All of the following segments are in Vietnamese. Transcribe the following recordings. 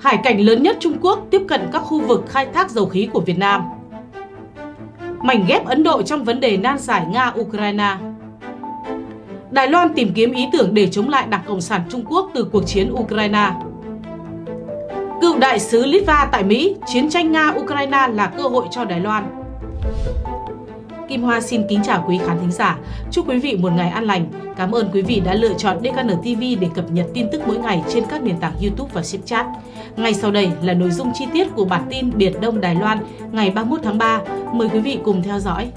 Hải cảnh lớn nhất Trung Quốc tiếp cận các khu vực khai thác dầu khí của Việt Nam. Mảnh ghép Ấn Độ trong vấn đề nan giải Nga-Ukraine. Đài Loan tìm kiếm ý tưởng để chống lại Đảng Cộng sản Trung Quốc từ cuộc chiến Ukraine. Cựu đại sứ Litva tại Mỹ, chiến tranh Nga-Ukraine là cơ hội cho Đài Loan. Kim Hoa xin kính chào quý khán thính giả. Chúc quý vị một ngày an lành. Cảm ơn quý vị đã lựa chọn DKN TV để cập nhật tin tức mỗi ngày trên các nền tảng YouTube và Snapchat. Ngay sau đây là nội dung chi tiết của bản tin Biển Đông Đài Loan ngày 31 tháng 3. Mời quý vị cùng theo dõi.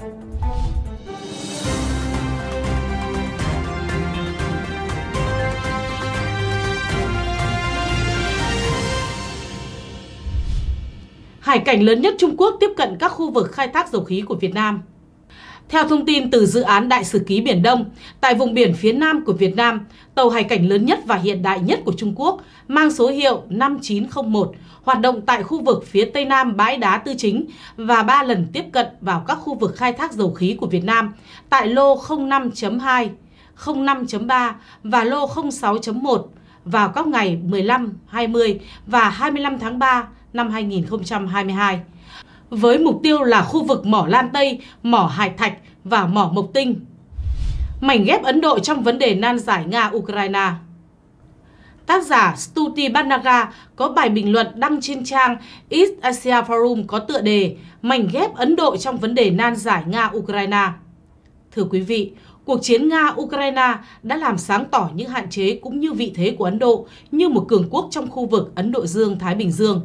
Hải cảnh lớn nhất Trung Quốc tiếp cận các khu vực khai thác dầu khí của Việt Nam – theo thông tin từ dự án Đại sứ ký Biển Đông, tại vùng biển phía nam của Việt Nam, tàu hải cảnh lớn nhất và hiện đại nhất của Trung Quốc mang số hiệu 5901 hoạt động tại khu vực phía tây nam bãi đá Tư Chính và ba lần tiếp cận vào các khu vực khai thác dầu khí của Việt Nam tại lô 05.2, 05.3 và lô 06.1 vào các ngày 15, 20 và 25 tháng 3 năm 2022 với mục tiêu là khu vực mỏ Lan Tây, mỏ Hải Thạch và mỏ Mộc Tinh. Mảnh ghép Ấn Độ trong vấn đề nan giải Nga-Ukraine Tác giả Stuti Banaga có bài bình luận đăng trên trang East Asia Forum có tựa đề Mảnh ghép Ấn Độ trong vấn đề nan giải Nga-Ukraine. Thưa quý vị, cuộc chiến Nga-Ukraine đã làm sáng tỏ những hạn chế cũng như vị thế của Ấn Độ như một cường quốc trong khu vực Ấn Độ Dương-Thái Bình Dương.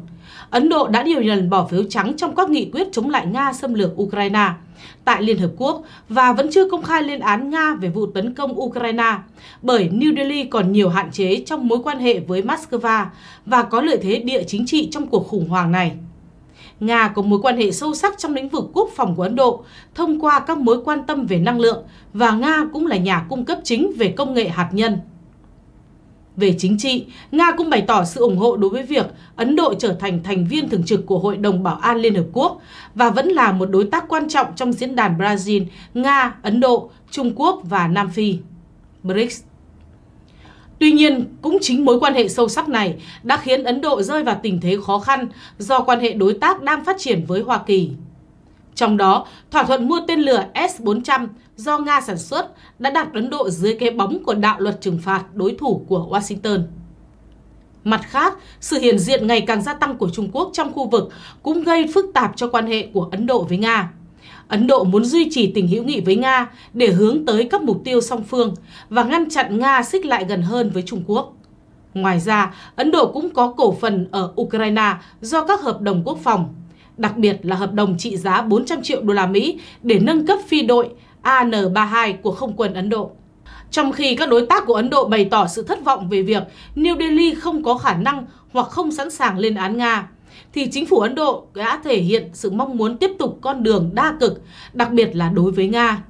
Ấn Độ đã nhiều lần bỏ phiếu trắng trong các nghị quyết chống lại Nga xâm lược Ukraine tại Liên Hợp Quốc và vẫn chưa công khai lên án Nga về vụ tấn công Ukraine bởi New Delhi còn nhiều hạn chế trong mối quan hệ với Moscow và có lợi thế địa chính trị trong cuộc khủng hoảng này. Nga có mối quan hệ sâu sắc trong lĩnh vực quốc phòng của Ấn Độ thông qua các mối quan tâm về năng lượng và Nga cũng là nhà cung cấp chính về công nghệ hạt nhân. Về chính trị, Nga cũng bày tỏ sự ủng hộ đối với việc Ấn Độ trở thành thành viên thường trực của Hội đồng Bảo an Liên Hợp Quốc và vẫn là một đối tác quan trọng trong diễn đàn Brazil, Nga, Ấn Độ, Trung Quốc và Nam Phi. BRICS Tuy nhiên, cũng chính mối quan hệ sâu sắc này đã khiến Ấn Độ rơi vào tình thế khó khăn do quan hệ đối tác đang phát triển với Hoa Kỳ. Trong đó, thỏa thuận mua tên lửa S-400 do Nga sản xuất đã đặt Ấn Độ dưới cái bóng của đạo luật trừng phạt đối thủ của Washington. Mặt khác, sự hiện diện ngày càng gia tăng của Trung Quốc trong khu vực cũng gây phức tạp cho quan hệ của Ấn Độ với Nga. Ấn Độ muốn duy trì tình hữu nghị với Nga để hướng tới các mục tiêu song phương và ngăn chặn Nga xích lại gần hơn với Trung Quốc. Ngoài ra, Ấn Độ cũng có cổ phần ở Ukraine do các hợp đồng quốc phòng, đặc biệt là hợp đồng trị giá 400 triệu đô la Mỹ để nâng cấp phi đội AN-32 của không quân Ấn Độ. Trong khi các đối tác của Ấn Độ bày tỏ sự thất vọng về việc New Delhi không có khả năng hoặc không sẵn sàng lên án Nga, thì chính phủ Ấn Độ đã thể hiện sự mong muốn tiếp tục con đường đa cực, đặc biệt là đối với Nga.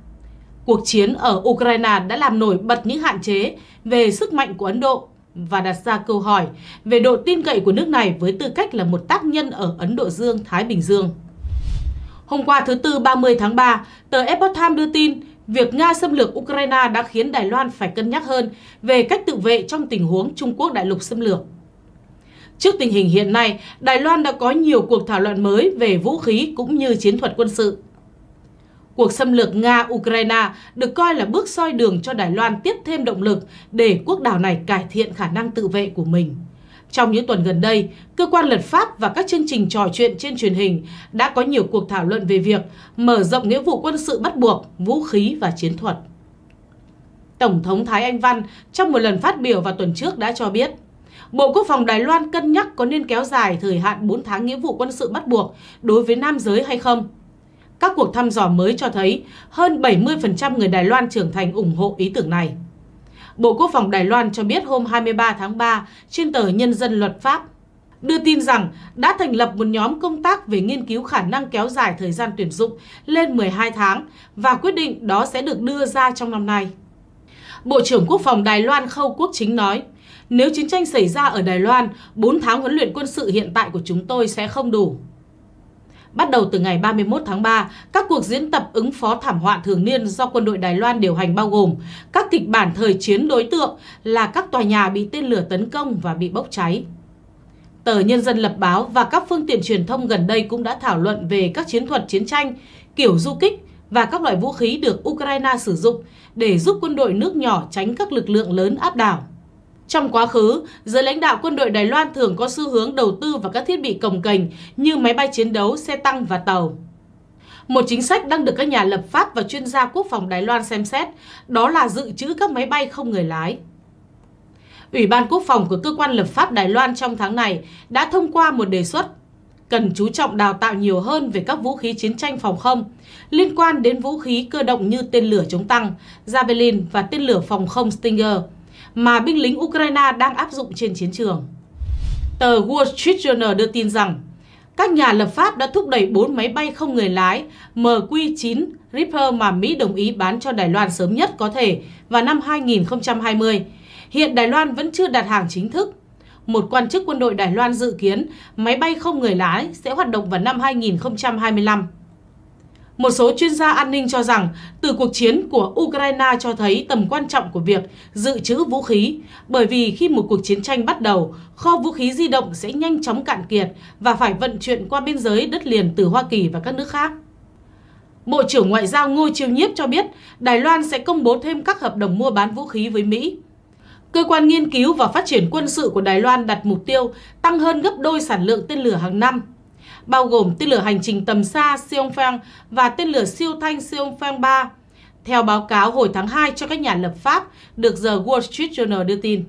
Cuộc chiến ở Ukraine đã làm nổi bật những hạn chế về sức mạnh của Ấn Độ và đặt ra câu hỏi về độ tin cậy của nước này với tư cách là một tác nhân ở Ấn Độ Dương-Thái Bình Dương. Hôm qua thứ Tư 30 tháng 3, tờ Epoch Times đưa tin việc Nga xâm lược Ukraine đã khiến Đài Loan phải cân nhắc hơn về cách tự vệ trong tình huống Trung Quốc đại lục xâm lược. Trước tình hình hiện nay, Đài Loan đã có nhiều cuộc thảo luận mới về vũ khí cũng như chiến thuật quân sự. Cuộc xâm lược Nga-Ukraine được coi là bước soi đường cho Đài Loan tiếp thêm động lực để quốc đảo này cải thiện khả năng tự vệ của mình. Trong những tuần gần đây, cơ quan lập pháp và các chương trình trò chuyện trên truyền hình đã có nhiều cuộc thảo luận về việc mở rộng nghĩa vụ quân sự bắt buộc, vũ khí và chiến thuật. Tổng thống Thái Anh Văn trong một lần phát biểu vào tuần trước đã cho biết, Bộ Quốc phòng Đài Loan cân nhắc có nên kéo dài thời hạn 4 tháng nghĩa vụ quân sự bắt buộc đối với nam giới hay không. Các cuộc thăm dò mới cho thấy hơn 70% người Đài Loan trưởng thành ủng hộ ý tưởng này. Bộ Quốc phòng Đài Loan cho biết hôm 23 tháng 3 trên tờ Nhân dân Luật Pháp đưa tin rằng đã thành lập một nhóm công tác về nghiên cứu khả năng kéo dài thời gian tuyển dụng lên 12 tháng và quyết định đó sẽ được đưa ra trong năm nay. Bộ trưởng Quốc phòng Đài Loan Khâu Quốc Chính nói, nếu chiến tranh xảy ra ở Đài Loan, 4 tháng huấn luyện quân sự hiện tại của chúng tôi sẽ không đủ. Bắt đầu từ ngày 31 tháng 3, các cuộc diễn tập ứng phó thảm họa thường niên do quân đội Đài Loan điều hành bao gồm các kịch bản thời chiến đối tượng là các tòa nhà bị tên lửa tấn công và bị bốc cháy. Tờ Nhân dân lập báo và các phương tiện truyền thông gần đây cũng đã thảo luận về các chiến thuật chiến tranh, kiểu du kích và các loại vũ khí được Ukraine sử dụng để giúp quân đội nước nhỏ tránh các lực lượng lớn áp đảo. Trong quá khứ, giới lãnh đạo quân đội Đài Loan thường có xu hướng đầu tư vào các thiết bị cồng cành như máy bay chiến đấu, xe tăng và tàu. Một chính sách đang được các nhà lập pháp và chuyên gia quốc phòng Đài Loan xem xét, đó là dự trữ các máy bay không người lái. Ủy ban Quốc phòng của cơ quan lập pháp Đài Loan trong tháng này đã thông qua một đề xuất cần chú trọng đào tạo nhiều hơn về các vũ khí chiến tranh phòng không liên quan đến vũ khí cơ động như tên lửa chống tăng, Javelin và tên lửa phòng không Stinger mà binh lính Ukraine đang áp dụng trên chiến trường. Tờ Wall Street Journal đưa tin rằng các nhà lập pháp đã thúc đẩy 4 máy bay không người lái MQ-9 Reaper mà Mỹ đồng ý bán cho Đài Loan sớm nhất có thể vào năm 2020. Hiện Đài Loan vẫn chưa đặt hàng chính thức. Một quan chức quân đội Đài Loan dự kiến máy bay không người lái sẽ hoạt động vào năm 2025. Một số chuyên gia an ninh cho rằng từ cuộc chiến của Ukraine cho thấy tầm quan trọng của việc dự trữ vũ khí, bởi vì khi một cuộc chiến tranh bắt đầu, kho vũ khí di động sẽ nhanh chóng cạn kiệt và phải vận chuyển qua biên giới đất liền từ Hoa Kỳ và các nước khác. Bộ trưởng Ngoại giao Ngô Chiêu Nhiếp cho biết Đài Loan sẽ công bố thêm các hợp đồng mua bán vũ khí với Mỹ. Cơ quan nghiên cứu và phát triển quân sự của Đài Loan đặt mục tiêu tăng hơn gấp đôi sản lượng tên lửa hàng năm bao gồm tên lửa hành trình tầm xa Xionfang và tên lửa siêu thanh Xionfang 3. Theo báo cáo hồi tháng 2 cho các nhà lập pháp được The Wall Street Journal đưa tin.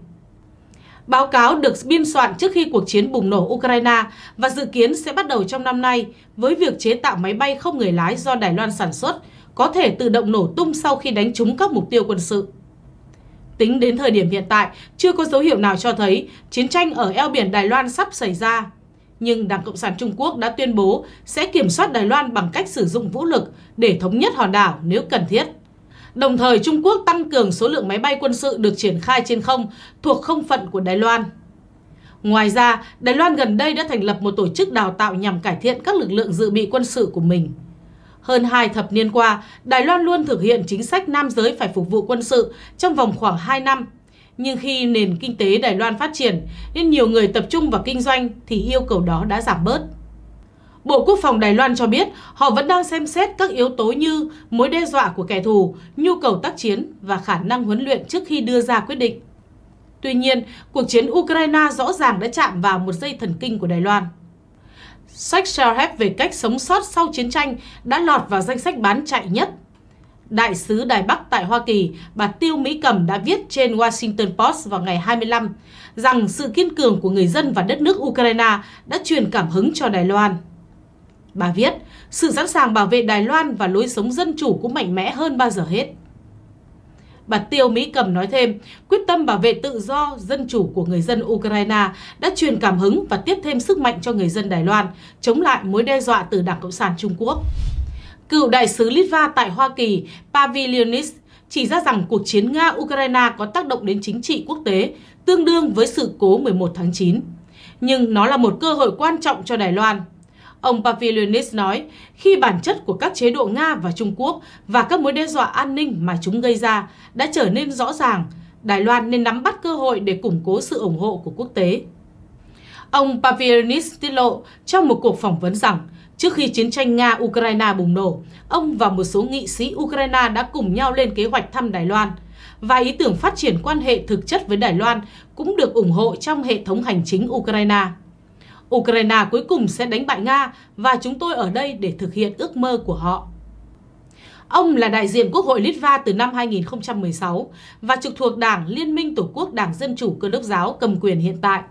Báo cáo được biên soạn trước khi cuộc chiến bùng nổ Ukraine và dự kiến sẽ bắt đầu trong năm nay với việc chế tạo máy bay không người lái do Đài Loan sản xuất, có thể tự động nổ tung sau khi đánh trúng các mục tiêu quân sự. Tính đến thời điểm hiện tại, chưa có dấu hiệu nào cho thấy chiến tranh ở eo biển Đài Loan sắp xảy ra nhưng Đảng Cộng sản Trung Quốc đã tuyên bố sẽ kiểm soát Đài Loan bằng cách sử dụng vũ lực để thống nhất hòn đảo nếu cần thiết. Đồng thời, Trung Quốc tăng cường số lượng máy bay quân sự được triển khai trên không thuộc không phận của Đài Loan. Ngoài ra, Đài Loan gần đây đã thành lập một tổ chức đào tạo nhằm cải thiện các lực lượng dự bị quân sự của mình. Hơn hai thập niên qua, Đài Loan luôn thực hiện chính sách nam giới phải phục vụ quân sự trong vòng khoảng 2 năm nhưng khi nền kinh tế Đài Loan phát triển nên nhiều người tập trung vào kinh doanh thì yêu cầu đó đã giảm bớt. Bộ Quốc phòng Đài Loan cho biết họ vẫn đang xem xét các yếu tố như mối đe dọa của kẻ thù, nhu cầu tác chiến và khả năng huấn luyện trước khi đưa ra quyết định. Tuy nhiên, cuộc chiến Ukraine rõ ràng đã chạm vào một dây thần kinh của Đài Loan. Sách Sharp về cách sống sót sau chiến tranh đã lọt vào danh sách bán chạy nhất Đại sứ Đài Bắc tại Hoa Kỳ, bà Tiêu Mỹ Cầm đã viết trên Washington Post vào ngày 25 rằng sự kiên cường của người dân và đất nước Ukraine đã truyền cảm hứng cho Đài Loan. Bà viết, sự sẵn sàng bảo vệ Đài Loan và lối sống dân chủ cũng mạnh mẽ hơn bao giờ hết. Bà Tiêu Mỹ Cầm nói thêm, quyết tâm bảo vệ tự do, dân chủ của người dân Ukraine đã truyền cảm hứng và tiếp thêm sức mạnh cho người dân Đài Loan, chống lại mối đe dọa từ Đảng Cộng sản Trung Quốc. Cựu đại sứ Litva tại Hoa Kỳ Pavilionis chỉ ra rằng cuộc chiến Nga-Ukraine có tác động đến chính trị quốc tế tương đương với sự cố 11 tháng 9. Nhưng nó là một cơ hội quan trọng cho Đài Loan. Ông Pavilionis nói, khi bản chất của các chế độ Nga và Trung Quốc và các mối đe dọa an ninh mà chúng gây ra đã trở nên rõ ràng, Đài Loan nên nắm bắt cơ hội để củng cố sự ủng hộ của quốc tế. Ông Pavilionis tiết lộ trong một cuộc phỏng vấn rằng Trước khi chiến tranh Nga-Ukraine bùng nổ, ông và một số nghị sĩ Ukraine đã cùng nhau lên kế hoạch thăm Đài Loan. Và ý tưởng phát triển quan hệ thực chất với Đài Loan cũng được ủng hộ trong hệ thống hành chính Ukraine. Ukraine cuối cùng sẽ đánh bại Nga và chúng tôi ở đây để thực hiện ước mơ của họ. Ông là đại diện Quốc hội Litva từ năm 2016 và trực thuộc Đảng Liên minh Tổ quốc Đảng Dân chủ Cơ đốc giáo cầm quyền hiện tại.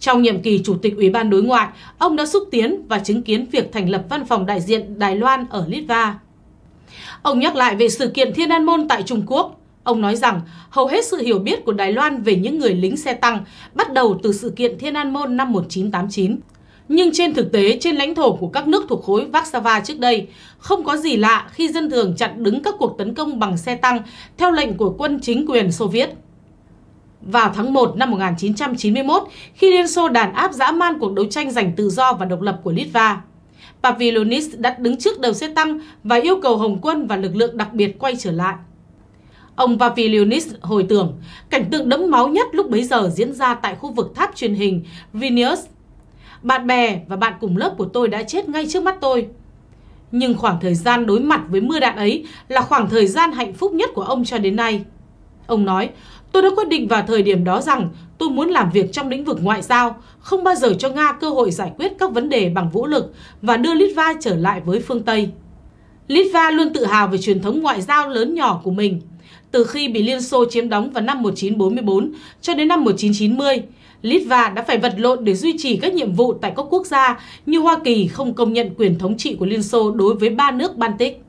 Trong nhiệm kỳ Chủ tịch Ủy ban Đối ngoại, ông đã xúc tiến và chứng kiến việc thành lập văn phòng đại diện Đài Loan ở Litva. Ông nhắc lại về sự kiện Thiên An Môn tại Trung Quốc. Ông nói rằng hầu hết sự hiểu biết của Đài Loan về những người lính xe tăng bắt đầu từ sự kiện Thiên An Môn năm 1989. Nhưng trên thực tế, trên lãnh thổ của các nước thuộc khối Warsaw trước đây, không có gì lạ khi dân thường chặn đứng các cuộc tấn công bằng xe tăng theo lệnh của quân chính quyền Xô Viết vào tháng 1 năm 1991 khi Liên Xô đàn áp dã man cuộc đấu tranh giành tự do và độc lập của Litva. Pavilonis đã đứng trước đầu xe tăng và yêu cầu Hồng quân và lực lượng đặc biệt quay trở lại. Ông Pavilonis hồi tưởng, cảnh tượng đẫm máu nhất lúc bấy giờ diễn ra tại khu vực tháp truyền hình Vilnius. Bạn bè và bạn cùng lớp của tôi đã chết ngay trước mắt tôi. Nhưng khoảng thời gian đối mặt với mưa đạn ấy là khoảng thời gian hạnh phúc nhất của ông cho đến nay. Ông nói, Tôi đã quyết định vào thời điểm đó rằng tôi muốn làm việc trong lĩnh vực ngoại giao, không bao giờ cho Nga cơ hội giải quyết các vấn đề bằng vũ lực và đưa Litva trở lại với phương Tây. Litva luôn tự hào về truyền thống ngoại giao lớn nhỏ của mình. Từ khi bị Liên Xô chiếm đóng vào năm 1944 cho đến năm 1990, Litva đã phải vật lộn để duy trì các nhiệm vụ tại các quốc gia như Hoa Kỳ không công nhận quyền thống trị của Liên Xô đối với ba nước Baltic.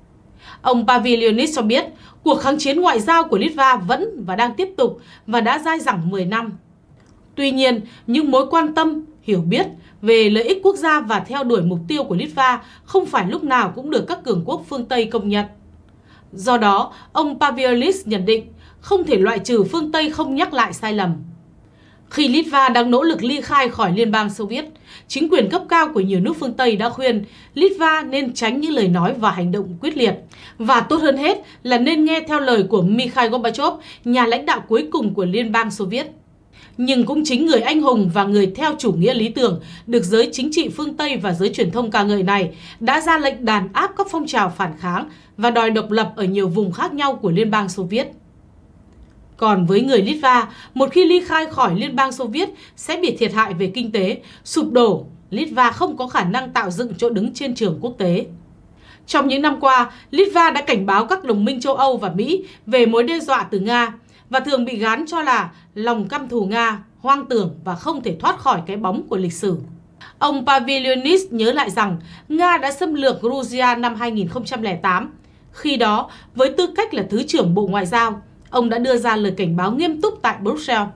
Ông Pavilionis cho biết, Cuộc kháng chiến ngoại giao của Litva vẫn và đang tiếp tục và đã dai dẳng 10 năm. Tuy nhiên, những mối quan tâm, hiểu biết về lợi ích quốc gia và theo đuổi mục tiêu của Litva không phải lúc nào cũng được các cường quốc phương Tây công nhận. Do đó, ông Pavielis nhận định không thể loại trừ phương Tây không nhắc lại sai lầm. Khi Litva đang nỗ lực ly khai khỏi Liên bang Xô Viết, chính quyền cấp cao của nhiều nước phương Tây đã khuyên Litva nên tránh những lời nói và hành động quyết liệt. Và tốt hơn hết là nên nghe theo lời của Mikhail Gorbachev, nhà lãnh đạo cuối cùng của Liên bang Xô Viết. Nhưng cũng chính người anh hùng và người theo chủ nghĩa lý tưởng được giới chính trị phương Tây và giới truyền thông ca ngợi này đã ra lệnh đàn áp các phong trào phản kháng và đòi độc lập ở nhiều vùng khác nhau của Liên bang Xô Viết. Còn với người Litva, một khi ly khai khỏi Liên bang Xô Viết sẽ bị thiệt hại về kinh tế, sụp đổ, Litva không có khả năng tạo dựng chỗ đứng trên trường quốc tế. Trong những năm qua, Litva đã cảnh báo các đồng minh châu Âu và Mỹ về mối đe dọa từ Nga và thường bị gán cho là lòng căm thù Nga, hoang tưởng và không thể thoát khỏi cái bóng của lịch sử. Ông Pavilionis nhớ lại rằng Nga đã xâm lược Georgia năm 2008, khi đó với tư cách là Thứ trưởng Bộ Ngoại giao, ông đã đưa ra lời cảnh báo nghiêm túc tại Brussels,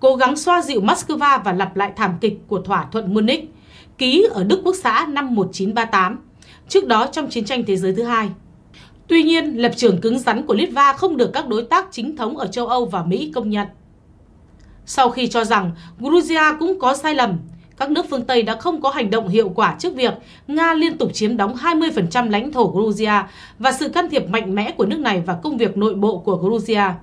cố gắng xoa dịu Moscow và lặp lại thảm kịch của thỏa thuận Munich, ký ở Đức Quốc xã năm 1938, trước đó trong chiến tranh thế giới thứ hai. Tuy nhiên, lập trường cứng rắn của Litva không được các đối tác chính thống ở châu Âu và Mỹ công nhận. Sau khi cho rằng Georgia cũng có sai lầm, các nước phương Tây đã không có hành động hiệu quả trước việc Nga liên tục chiếm đóng 20% lãnh thổ Georgia và sự can thiệp mạnh mẽ của nước này vào công việc nội bộ của Georgia.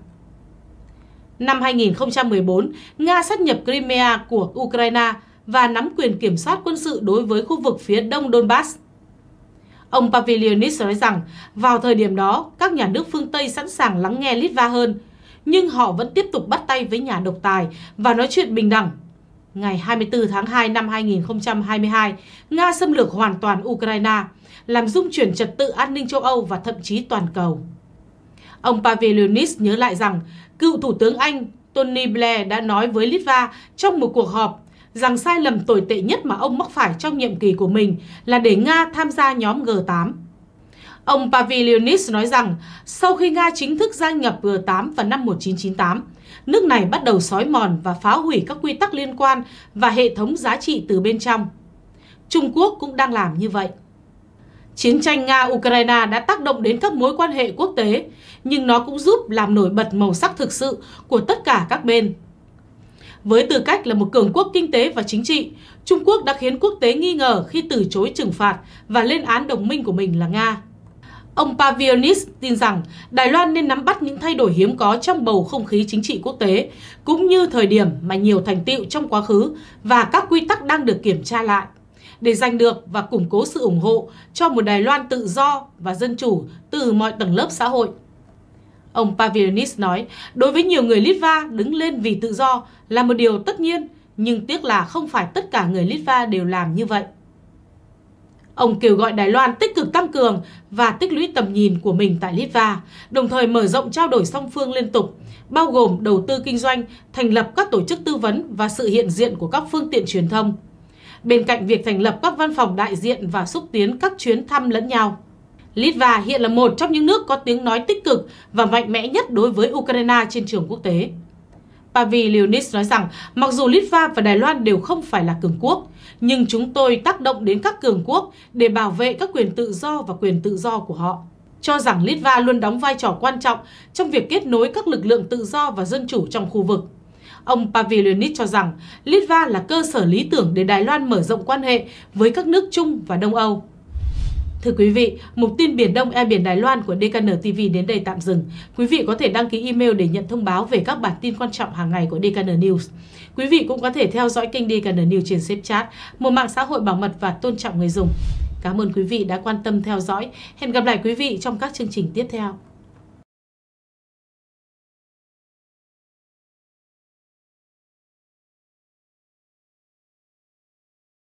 Năm 2014, Nga sát nhập Crimea của Ukraine và nắm quyền kiểm soát quân sự đối với khu vực phía đông Donbass. Ông Pavilionis nói rằng, vào thời điểm đó, các nhà nước phương Tây sẵn sàng lắng nghe Litva hơn, nhưng họ vẫn tiếp tục bắt tay với nhà độc tài và nói chuyện bình đẳng ngày 24 tháng 2 năm 2022, Nga xâm lược hoàn toàn Ukraine, làm dung chuyển trật tự an ninh châu Âu và thậm chí toàn cầu. Ông Paviliunis nhớ lại rằng cựu Thủ tướng Anh Tony Blair đã nói với Litva trong một cuộc họp rằng sai lầm tồi tệ nhất mà ông mắc phải trong nhiệm kỳ của mình là để Nga tham gia nhóm G8. Ông Pavilionis nói rằng sau khi Nga chính thức gia nhập G8 vào năm 1998, nước này bắt đầu sói mòn và phá hủy các quy tắc liên quan và hệ thống giá trị từ bên trong. Trung Quốc cũng đang làm như vậy. Chiến tranh Nga-Ukraine đã tác động đến các mối quan hệ quốc tế, nhưng nó cũng giúp làm nổi bật màu sắc thực sự của tất cả các bên. Với tư cách là một cường quốc kinh tế và chính trị, Trung Quốc đã khiến quốc tế nghi ngờ khi từ chối trừng phạt và lên án đồng minh của mình là Nga. Ông Pavionis tin rằng Đài Loan nên nắm bắt những thay đổi hiếm có trong bầu không khí chính trị quốc tế, cũng như thời điểm mà nhiều thành tựu trong quá khứ và các quy tắc đang được kiểm tra lại để giành được và củng cố sự ủng hộ cho một Đài Loan tự do và dân chủ từ mọi tầng lớp xã hội. Ông Pavionis nói, đối với nhiều người Litva, đứng lên vì tự do là một điều tất nhiên, nhưng tiếc là không phải tất cả người Litva đều làm như vậy. Ông kêu gọi Đài Loan tích cực tăng cường và tích lũy tầm nhìn của mình tại Litva, đồng thời mở rộng trao đổi song phương liên tục, bao gồm đầu tư kinh doanh, thành lập các tổ chức tư vấn và sự hiện diện của các phương tiện truyền thông. Bên cạnh việc thành lập các văn phòng đại diện và xúc tiến các chuyến thăm lẫn nhau, Litva hiện là một trong những nước có tiếng nói tích cực và mạnh mẽ nhất đối với Ukraine trên trường quốc tế. Pavi Leonis nói rằng mặc dù Litva và Đài Loan đều không phải là cường quốc, nhưng chúng tôi tác động đến các cường quốc để bảo vệ các quyền tự do và quyền tự do của họ cho rằng Litva luôn đóng vai trò quan trọng trong việc kết nối các lực lượng tự do và dân chủ trong khu vực. Ông Pavilionit cho rằng Litva là cơ sở lý tưởng để Đài Loan mở rộng quan hệ với các nước Trung và Đông Âu. Thưa quý vị, mục tin Biển Đông e biển Đài Loan của DKN TV đến đây tạm dừng. Quý vị có thể đăng ký email để nhận thông báo về các bản tin quan trọng hàng ngày của DKN News. Quý vị cũng có thể theo dõi kênh DKN News trên Snapchat, một mạng xã hội bảo mật và tôn trọng người dùng. Cảm ơn quý vị đã quan tâm theo dõi. Hẹn gặp lại quý vị trong các chương trình tiếp theo.